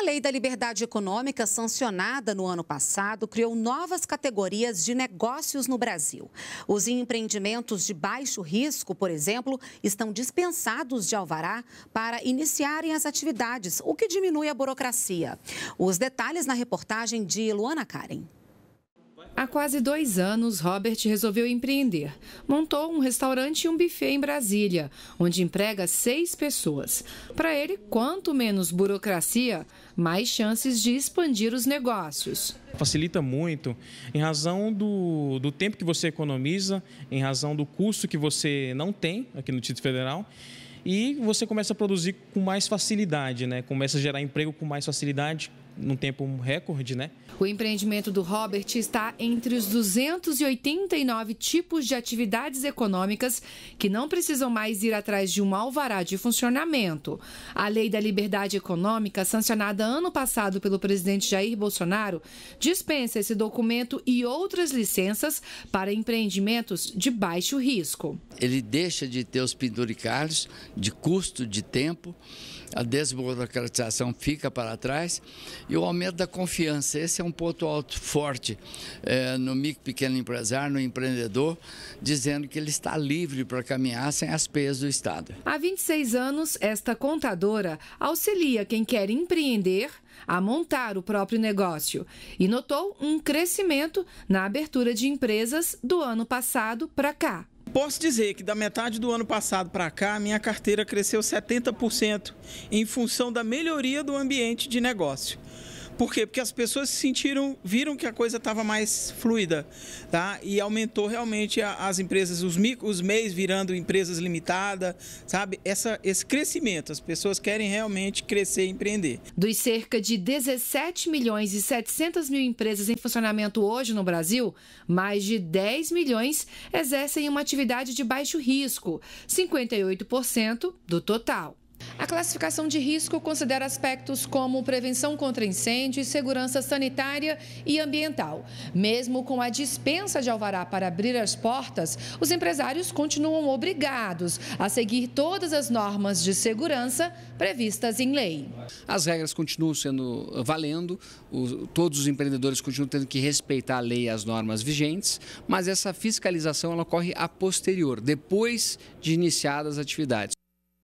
A Lei da Liberdade Econômica, sancionada no ano passado, criou novas categorias de negócios no Brasil. Os empreendimentos de baixo risco, por exemplo, estão dispensados de alvará para iniciarem as atividades, o que diminui a burocracia. Os detalhes na reportagem de Luana Karen. Há quase dois anos, Robert resolveu empreender. Montou um restaurante e um buffet em Brasília, onde emprega seis pessoas. Para ele, quanto menos burocracia, mais chances de expandir os negócios. Facilita muito em razão do, do tempo que você economiza, em razão do custo que você não tem aqui no Título Federal e você começa a produzir com mais facilidade, né? Começa a gerar emprego com mais facilidade, num tempo recorde, né? O empreendimento do Robert está entre os 289 tipos de atividades econômicas que não precisam mais ir atrás de um alvará de funcionamento. A Lei da Liberdade Econômica, sancionada ano passado pelo presidente Jair Bolsonaro, dispensa esse documento e outras licenças para empreendimentos de baixo risco. Ele deixa de ter os penduricários de custo de tempo, a desburocratização fica para trás e o aumento da confiança, esse é um ponto alto forte é, no micro pequeno empresário, no empreendedor, dizendo que ele está livre para caminhar sem as peias do Estado. Há 26 anos, esta contadora auxilia quem quer empreender a montar o próprio negócio e notou um crescimento na abertura de empresas do ano passado para cá. Posso dizer que da metade do ano passado para cá, minha carteira cresceu 70% em função da melhoria do ambiente de negócio. Por quê? Porque as pessoas se sentiram, viram que a coisa estava mais fluida, tá? E aumentou realmente as empresas, os micros, os MEIs virando empresas limitadas, sabe? Essa, esse crescimento, as pessoas querem realmente crescer e empreender. Dos cerca de 17 milhões e 700 mil empresas em funcionamento hoje no Brasil, mais de 10 milhões exercem uma atividade de baixo risco, 58% do total. A classificação de risco considera aspectos como prevenção contra incêndio, segurança sanitária e ambiental. Mesmo com a dispensa de alvará para abrir as portas, os empresários continuam obrigados a seguir todas as normas de segurança previstas em lei. As regras continuam sendo eh, valendo, todos os empreendedores continuam tendo que respeitar a lei e as normas vigentes, mas essa fiscalização ela ocorre a posterior, depois de iniciadas as atividades.